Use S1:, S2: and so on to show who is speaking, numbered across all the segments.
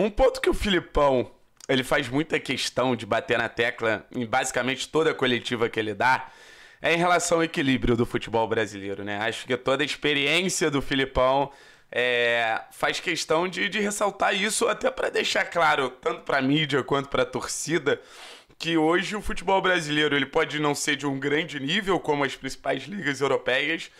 S1: Um ponto que o Filipão ele faz muita questão de bater na tecla em basicamente toda a coletiva que ele dá é em relação ao equilíbrio do futebol brasileiro, né? Acho que toda a experiência do Filipão é, faz questão de, de ressaltar isso até para deixar claro tanto para a mídia quanto para a torcida que hoje o futebol brasileiro ele pode não ser de um grande nível como as principais ligas europeias,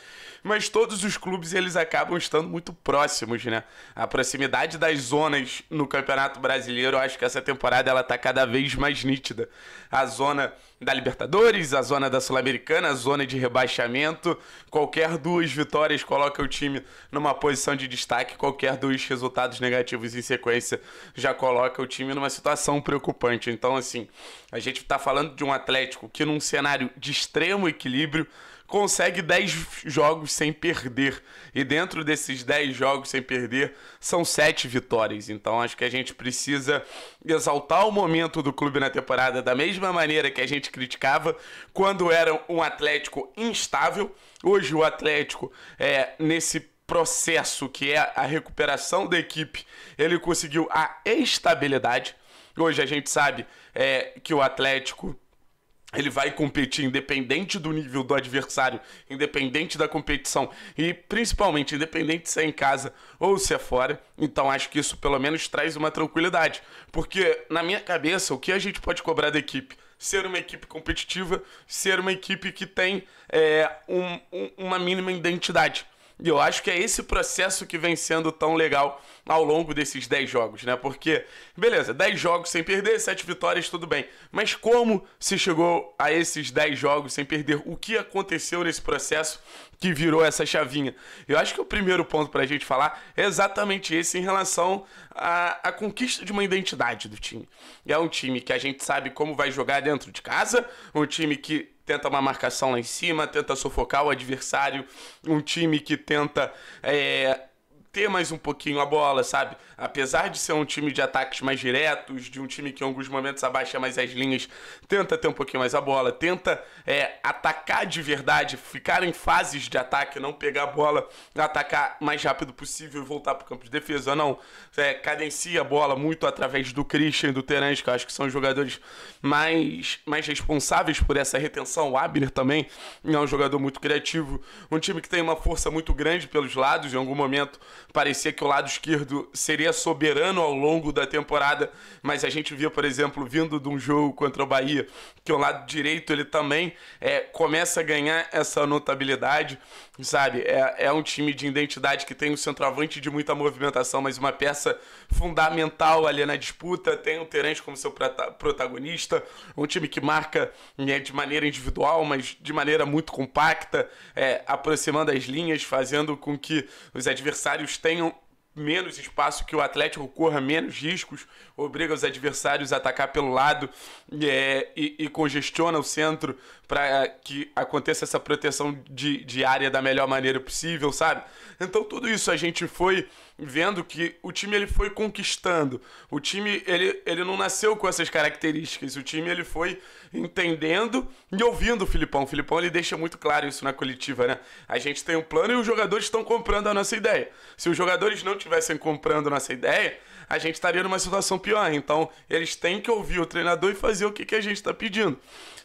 S1: mas todos os clubes eles acabam estando muito próximos, né? A proximidade das zonas no Campeonato Brasileiro, eu acho que essa temporada ela tá cada vez mais nítida. A zona da Libertadores, a zona da Sul-Americana, a zona de rebaixamento, qualquer duas vitórias coloca o time numa posição de destaque, qualquer dois resultados negativos em sequência já coloca o time numa situação preocupante. Então, assim, a gente tá falando de um Atlético que num cenário de extremo equilíbrio consegue 10 jogos sem perder. E dentro desses 10 jogos sem perder, são 7 vitórias. Então acho que a gente precisa exaltar o momento do clube na temporada da mesma maneira que a gente criticava quando era um Atlético instável. Hoje o Atlético é nesse processo que é a recuperação da equipe, ele conseguiu a estabilidade. Hoje a gente sabe é, que o Atlético ele vai competir independente do nível do adversário, independente da competição e principalmente independente se é em casa ou se é fora. Então acho que isso pelo menos traz uma tranquilidade, porque na minha cabeça o que a gente pode cobrar da equipe? Ser uma equipe competitiva, ser uma equipe que tem é, um, um, uma mínima identidade. E eu acho que é esse processo que vem sendo tão legal ao longo desses 10 jogos, né? Porque, beleza, 10 jogos sem perder, 7 vitórias, tudo bem. Mas como se chegou a esses 10 jogos sem perder? O que aconteceu nesse processo que virou essa chavinha? Eu acho que o primeiro ponto pra gente falar é exatamente esse em relação à, à conquista de uma identidade do time. É um time que a gente sabe como vai jogar dentro de casa, um time que tenta uma marcação lá em cima, tenta sufocar o adversário, um time que tenta é, ter mais um pouquinho a bola, sabe? Apesar de ser um time de ataques mais diretos, de um time que em alguns momentos abaixa mais as linhas, tenta ter um pouquinho mais a bola, tenta é, atacar de verdade, ficar em fases de ataque, não pegar a bola, atacar mais rápido possível e voltar para o campo de defesa, não. É, cadencia a bola muito através do Christian e do Terence, que eu acho que são os jogadores mais, mais responsáveis por essa retenção. O Abner também é um jogador muito criativo, um time que tem uma força muito grande pelos lados, em algum momento parecia que o lado esquerdo seria soberano ao longo da temporada, mas a gente via, por exemplo, vindo de um jogo contra o Bahia, que o lado direito ele também é, começa a ganhar essa notabilidade, sabe? É, é um time de identidade que tem um centroavante de muita movimentação, mas uma peça fundamental ali na disputa, tem o Terence como seu protagonista, um time que marca né, de maneira individual, mas de maneira muito compacta, é, aproximando as linhas, fazendo com que os adversários tenham menos espaço, que o Atlético corra menos riscos, obriga os adversários a atacar pelo lado é, e, e, congestiona o centro para é, que aconteça essa proteção de, de área da melhor maneira possível, sabe? Então tudo isso a gente foi vendo que o time ele foi conquistando. O time ele, ele não nasceu com essas características, o time ele foi entendendo e ouvindo o Filipão. O Filipão ele deixa muito claro isso na coletiva, né? A gente tem um plano e os jogadores estão comprando a nossa ideia. Se os jogadores não tivessem comprando a nossa ideia, a gente estaria numa situação pior. Então, eles têm que ouvir o treinador e fazer o que, que a gente está pedindo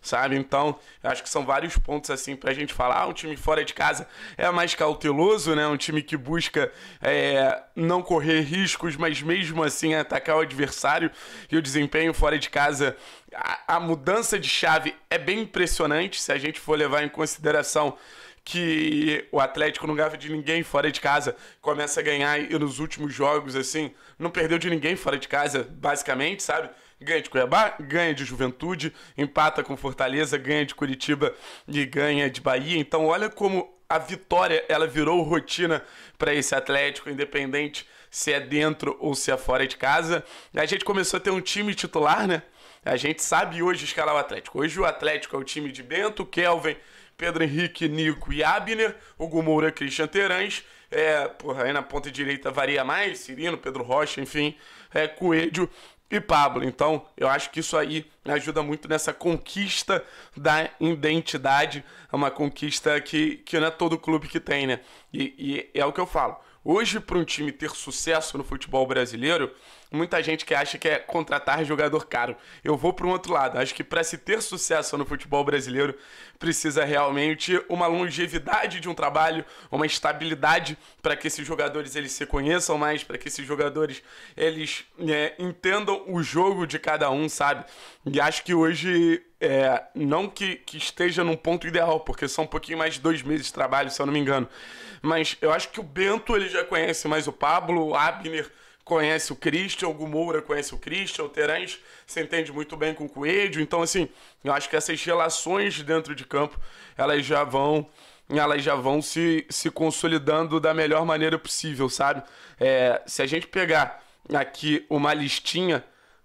S1: sabe? Então, acho que são vários pontos assim pra gente falar. Ah, um time fora de casa é mais cauteloso, né? Um time que busca é, não correr riscos, mas mesmo assim atacar o adversário e o desempenho fora de casa. A, a mudança de chave é bem impressionante se a gente for levar em consideração que o Atlético não ganhava de ninguém fora de casa, começa a ganhar e nos últimos jogos, assim, não perdeu de ninguém fora de casa, basicamente, sabe? Ganha de Cuiabá, ganha de Juventude, empata com Fortaleza, ganha de Curitiba e ganha de Bahia. Então, olha como a vitória ela virou rotina para esse Atlético, independente se é dentro ou se é fora de casa. A gente começou a ter um time titular, né? A gente sabe hoje escalar o Atlético. Hoje o Atlético é o time de Bento, Kelvin, Pedro Henrique, Nico e Abner, Hugo Moura, Christian Terãs, é, porra, aí na ponta direita varia mais, Cirino, Pedro Rocha, enfim, é, Coelho e Pablo. Então, eu acho que isso aí ajuda muito nessa conquista da identidade, é uma conquista que, que não é todo clube que tem, né? E, e é o que eu falo. Hoje, para um time ter sucesso no futebol brasileiro, muita gente que acha que é contratar jogador caro. Eu vou para um outro lado. Acho que para se ter sucesso no futebol brasileiro, precisa realmente uma longevidade de um trabalho, uma estabilidade para que esses jogadores eles se conheçam mais, para que esses jogadores eles é, entendam o jogo de cada um, sabe? E acho que hoje é, não que, que, esteja num ponto ideal, porque são um pouquinho mais de dois meses de trabalho, se eu não me engano. Mas eu acho que o Bento ele já conhece mais o Pablo, o Abner, conhece o Christian, o Moura conhece o Christian, o Terence se entende muito bem com o Coelho. Então, assim, eu acho que essas relações dentro de campo, elas já vão elas já vão se, se consolidando da melhor maneira possível, sabe? É, se a gente pegar aqui uma listinha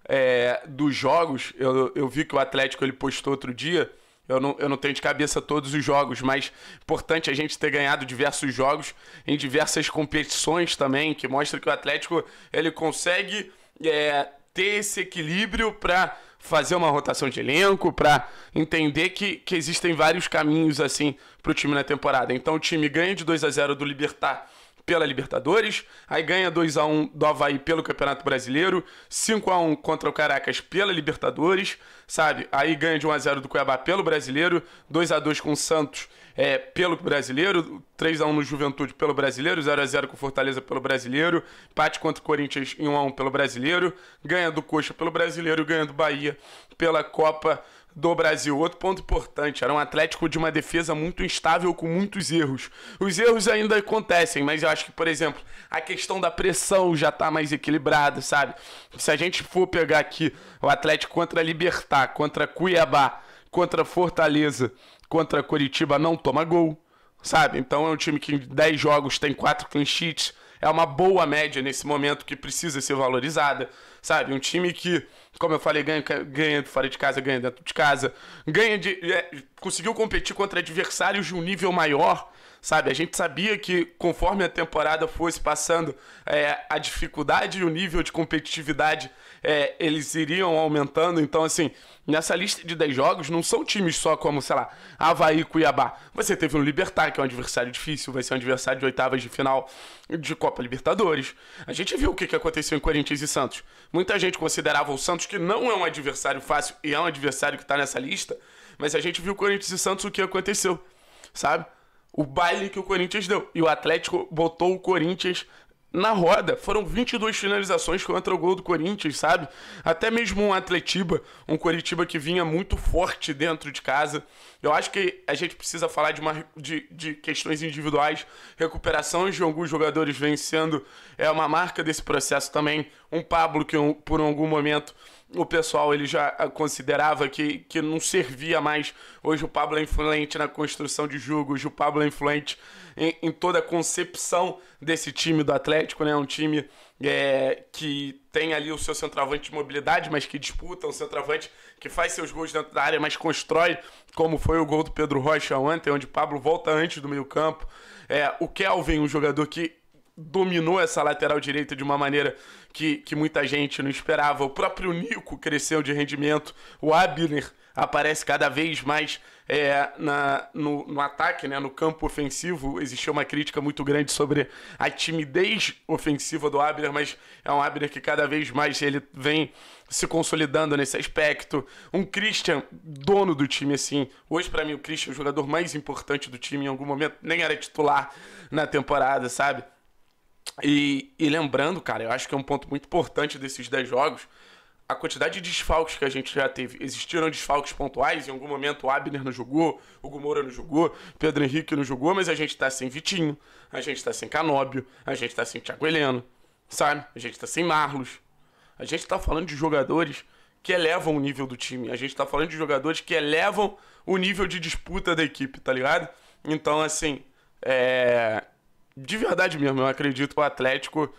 S1: é, dos jogos, eu, eu vi que o Atlético ele postou outro dia, eu não, eu não tenho de cabeça todos os jogos, mas importante a gente ter ganhado diversos jogos em diversas competições também, que mostra que o Atlético ele consegue é, ter esse equilíbrio para fazer uma rotação de elenco, para entender que, que existem vários caminhos assim para o time na temporada. Então o time ganha de 2 a 0 do Libertar pela Libertadores, aí ganha 2 a 1 do Havaí pelo Campeonato Brasileiro, 5 a 1 contra o Caracas pela Libertadores, sabe? Aí ganha de 1 a 0 do Cuiabá pelo Brasileiro, 2 a 2 com o Santos é, pelo Brasileiro, 3 a 1 no Juventude pelo Brasileiro, 0 a 0 com Fortaleza pelo Brasileiro, empate contra o Corinthians em 1 a 1 pelo Brasileiro, ganha do Coxa pelo Brasileiro, ganha do Bahia pela Copa do Brasil. Outro ponto importante, era um Atlético de uma defesa muito instável com muitos erros. Os erros ainda acontecem, mas eu acho que, por exemplo, a questão da pressão já tá mais equilibrada, sabe? Se a gente for pegar aqui o Atlético contra Libertar, contra Cuiabá, contra Fortaleza, contra Curitiba, não toma gol, sabe? Então é um time que em 10 jogos tem 4 clean sheets é uma boa média nesse momento que precisa ser valorizada, sabe? Um time que, como eu falei, ganha, ganha fora de casa, ganha dentro de casa, ganha de. É, conseguiu competir contra adversários de um nível maior sabe? A gente sabia que conforme a temporada fosse passando, é, a dificuldade e o nível de competitividade é, eles iriam aumentando. Então, assim, nessa lista de 10 jogos, não são times só como, sei lá, Havaí e Cuiabá. Você teve o um Libertar, que é um adversário difícil, vai ser um adversário de oitavas de final de Copa Libertadores. A gente viu o que aconteceu em Corinthians e Santos. Muita gente considerava o Santos, que não é um adversário fácil e é um adversário que está nessa lista, mas a gente viu o Corinthians e Santos o que aconteceu, sabe? O baile que o Corinthians deu. E o Atlético botou o Corinthians na roda. Foram 22 finalizações contra o gol do Corinthians, sabe? Até mesmo um Atletiba, um Coritiba que vinha muito forte dentro de casa. Eu acho que a gente precisa falar de, uma, de, de questões individuais. Recuperação de alguns jogadores vencendo é uma marca desse processo também. Um Pablo que um, por algum momento o pessoal ele já ah, considerava que, que não servia mais. Hoje o Pablo é influente na construção de jogo, hoje o Pablo é influente em, em toda a concepção desse time do Atlético, né? Um time é, que tem ali o seu centroavante de mobilidade, mas que disputa, um centroavante que faz seus gols dentro da área, mas constrói, como foi o gol do Pedro Rocha ontem, onde o Pablo volta antes do meio campo. É, o Kelvin, um jogador que dominou essa lateral direita de uma maneira que, que muita gente não esperava. O próprio Nico cresceu de rendimento, o Abner aparece cada vez mais é, na, no, no, ataque, né, no campo ofensivo. Existiu uma crítica muito grande sobre a timidez ofensiva do Abner, mas é um Abner que cada vez mais ele vem se consolidando nesse aspecto. Um Christian, dono do time, assim. Hoje, para mim, o Christian é o jogador mais importante do time. Em algum momento, nem era titular na temporada, sabe? E, e, lembrando, cara, eu acho que é um ponto muito importante desses 10 jogos, a quantidade de desfalques que a gente já teve. Existiram desfalques pontuais, em algum momento o Abner não jogou, o Gumoura não jogou, Pedro Henrique não jogou, mas a gente tá sem Vitinho, a gente tá sem Canóbio, a gente tá sem Thiago Heleno, sabe? A gente tá sem Marlos. A gente tá falando de jogadores que elevam o nível do time. A gente tá falando de jogadores que elevam o nível de disputa da equipe, tá ligado? Então, assim, é de verdade mesmo, eu acredito que o Atlético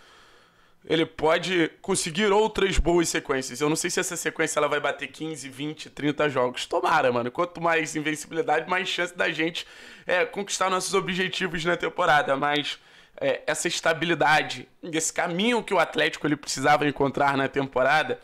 S1: ele pode conseguir outras boas sequências. Eu não sei se essa sequência ela vai bater 15, 20, 30 jogos. Tomara, mano. Quanto mais invencibilidade, mais chance da gente é, conquistar nossos objetivos na temporada. Mas é, essa estabilidade, esse caminho que o Atlético ele precisava encontrar na temporada,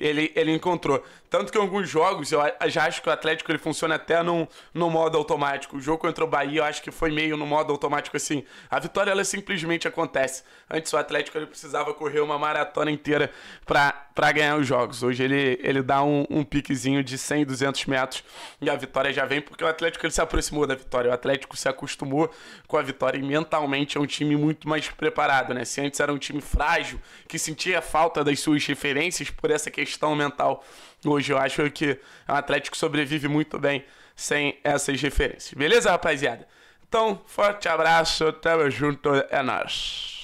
S1: ele, ele encontrou. Tanto que em alguns jogos, eu já acho que o Atlético ele funciona até num, no modo automático. O jogo contra o Bahia, eu acho que foi meio no modo automático assim. A vitória, ela simplesmente acontece. Antes, o Atlético ele precisava correr uma maratona inteira para ganhar os jogos. Hoje, ele, ele dá um, um piquezinho de 100, 200 metros e a vitória já vem, porque o Atlético ele se aproximou da vitória. O Atlético se acostumou com a vitória e mentalmente é um time muito mais preparado, né? Se antes era um time frágil, que sentia falta das suas referências por essa questão questão mental hoje. Eu acho que o Atlético sobrevive muito bem sem essas referências. Beleza, rapaziada? Então, forte abraço, tamo junto, é nóis.